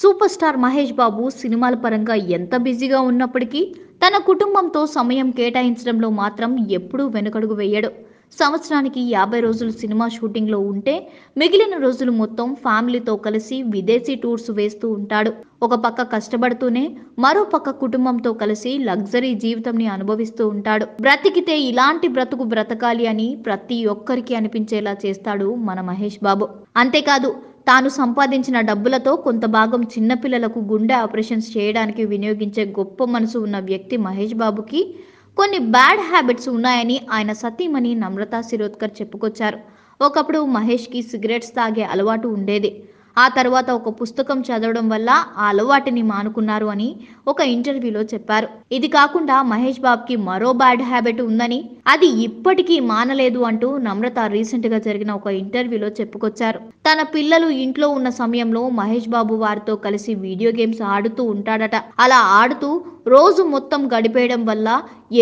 super star Mahesh బాబు సినిమాల పరంగా ఎంత బిజీగా ఉన్నప్పటికీ తన కుటుంబంతో సమయం కేటాయించడంలో మాత్రం ఎప్పుడూ వెనుకడుగు వేయడు సంవత్సరానికి యాభై రోజులు సినిమా షూటింగ్లో ఉంటే మిగిలిన రోజులు మొత్తం ఫ్యామిలీతో కలిసి విదేశీ టూర్స్ వేస్తూ ఉంటాడు ఒక పక్క కష్టపడుతూనే మరో పక్క కుటుంబంతో కలిసి లగ్జరీ జీవితంని అనుభవిస్తూ ఉంటాడు బ్రతికితే ఇలాంటి బ్రతుకు బ్రతకాలి అని ప్రతి ఒక్కరికి అనిపించేలా చేస్తాడు మన మహేష్ బాబు అంతేకాదు తాను సంపాదించిన డబ్బులతో కొంత భాగం చిన్నపిల్లలకు గుండె ఆపరేషన్స్ చేయడానికి వినియోగించే గొప్ప మనసు ఉన్న వ్యక్తి మహేష్ బాబుకి కొన్ని బ్యాడ్ హ్యాబిట్స్ ఉన్నాయని ఆయన సతీమణి నమ్రత శిరోద్కర్ చెప్పుకొచ్చారు ఒకప్పుడు మహేష్కి సిగరెట్స్ తాగే అలవాటు ఉండేది ఆ తర్వాత ఒక పుస్తకం చదవడం వల్ల ఆ అలవాటిని మానుకున్నారు అని ఒక ఇంటర్వ్యూలో చెప్పారు ఇది కాకుండా మహేష్ బాబుకి మరో బ్యాడ్ హ్యాబిట్ ఉందని అది ఇప్పటికీ మానలేదు అంటూ నమ్రత రీసెంట్ గా జరిగిన ఒక ఇంటర్వ్యూలో చెప్పుకొచ్చారు తన పిల్లలు ఇంట్లో ఉన్న సమయంలో మహేష్ బాబు వారితో కలిసి వీడియో గేమ్స్ ఆడుతూ ఉంటాడట అలా ఆడుతూ రోజు మొత్తం గడిపేయడం వల్ల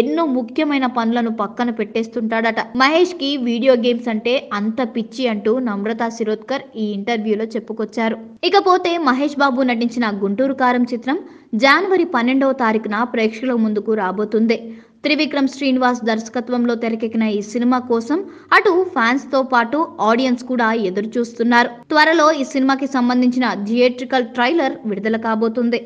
ఎన్నో ముఖ్యమైన పనులను పక్కన పెట్టేస్తుంటాడట మహేష్ కి వీడియో గేమ్స్ అంటే అంత పిచ్చి అంటూ నమ్రత శిరోద్కర్ ఈ ఇంటర్వ్యూలో చెప్పుకొచ్చారు ఇకపోతే మహేష్ బాబు నటించిన గుంటూరు కారం చిత్రం జనవరి పన్నెండవ తారీఖున ప్రేక్షకుల ముందుకు రాబోతుంది త్రివిక్రమ్ శ్రీనివాస్ దర్శకత్వంలో తెరకెక్కిన ఈ సినిమా కోసం అటు ఫ్యాన్స్ తో పాటు ఆడియన్స్ కూడా ఎదురు చూస్తున్నారు త్వరలో ఈ సినిమాకి సంబంధించిన థియేట్రికల్ ట్రైలర్ విడుదల కాబోతుంది